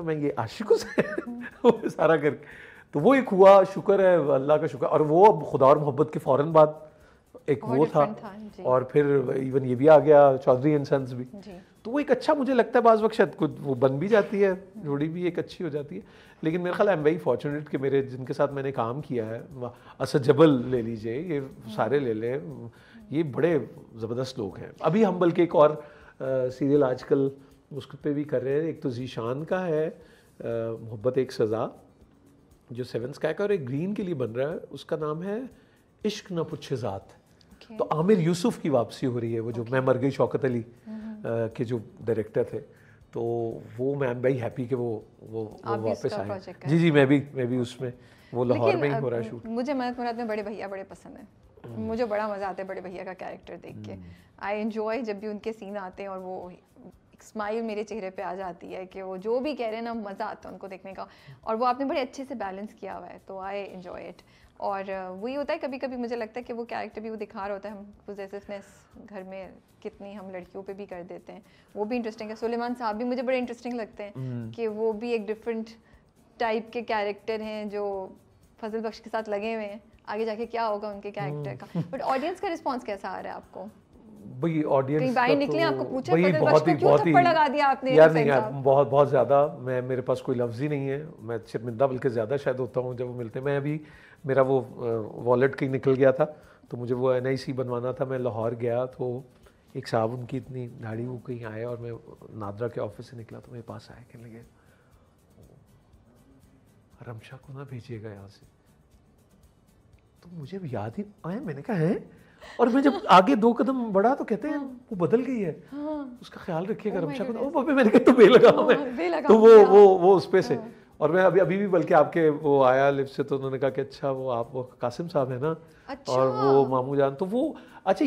महंगे आशिकों से वो सारा करके तो वो एक हुआ शुक्र है अल्लाह का शुक्र और वो अब खुदा और मोहब्बत के फ़ौर बाद एक वो था, था और फिर इवन ये भी आ गया चौधरी एंड सन्स भी तो वो एक अच्छा मुझे लगता है बाज़ वक्त शायद कुछ वो बन भी जाती है जोड़ी भी एक अच्छी हो जाती है लेकिन मेरे ख्याल आई एम वेरी फॉर्चुनेट कि मेरे जिनके साथ मैंने काम किया है असद जबल ले लीजिए ये हम्म। सारे ले लें ये बड़े ज़बरदस्त लोग हैं अभी हम बल्कि एक और सीरियल आजकल उस पे भी कर रहे हैं एक तो जीशान का है मोहब्बत एक सज़ा जो सेवन स्काई का और एक ग्रीन के लिए बन रहा है उसका नाम है इश्क न पुछे ज़ात okay. तो आमिर यूसुफ की वापसी हो रही है वो जो okay. मैं मर गई शौकत अली uh-huh. के जो डायरेक्टर थे तो वो मैम भाई हैप्पी के वो वो, वो वापस आए जी जी मैं भी मैं भी उसमें वो लाहौर में ही हो रहा है शूट मुझे मदद मुराद में बड़े भैया बड़े पसंद है mm. मुझे बड़ा मज़ा आता है बड़े भैया का कैरेक्टर देख के आई mm. एंजॉय जब भी उनके सीन आते हैं और वो एक स्माइल मेरे चेहरे पे आ जाती है कि वो जो भी कह रहे हैं ना मज़ा आता है उनको देखने का और वो आपने बड़े अच्छे से बैलेंस किया हुआ है तो आई इन्जॉय इट और वही होता है कभी कभी मुझे लगता है कि वो कैरेक्टर भी वो दिखा रहा होता है हम पोजेसिवनेस घर में कितनी हम लड़कियों पे भी कर देते हैं वो भी इंटरेस्टिंग है सुलेमान साहब भी मुझे बड़े इंटरेस्टिंग लगते हैं हम्म। कि वो भी एक डिफरेंट टाइप के कैरेक्टर हैं जो फजल बख्श के साथ लगे हुए हैं आगे जाके क्या होगा उनके कैरेक्टर हम्म। का बट ऑडियंस का रिस्पॉन्स कैसा आ रहा है आपको भाई ऑडियंस बाहर निकले तो, आपको पूछा भाई बहुत ही बहुत ही लगा दिया आपने यार नहीं यार बहुत बहुत ज़्यादा मैं मेरे पास कोई लफ्ज़ ही नहीं है मैं शर्मिंदा बल्कि ज़्यादा शायद होता हूँ जब वो मिलते मैं अभी मेरा वो वॉलेट कहीं निकल गया था तो मुझे वो एन बनवाना था मैं लाहौर गया तो एक साहब उनकी इतनी दाढ़ी वो कहीं आए और मैं नादरा के ऑफिस से निकला तो मेरे पास आए कहने लगे रमशा को ना भेजिएगा यहाँ से तो मुझे अब याद ही आया मैंने कहा है और मैं जब आगे दो कदम बढ़ा तो कहते हैं हाँ। वो बदल गई है हाँ। उसका ख्याल रखिएगा रमशा को मैंने कहा तो बेलगा मैं तो वो वो वो उस पर से और मैं अभी अभी भी बल्कि आपके वो आया लिप से तो उन्होंने कहा कि अच्छा वो आप वो कासिम साहब है ना अच्छा। और वो मामू जान तो वो अच्छा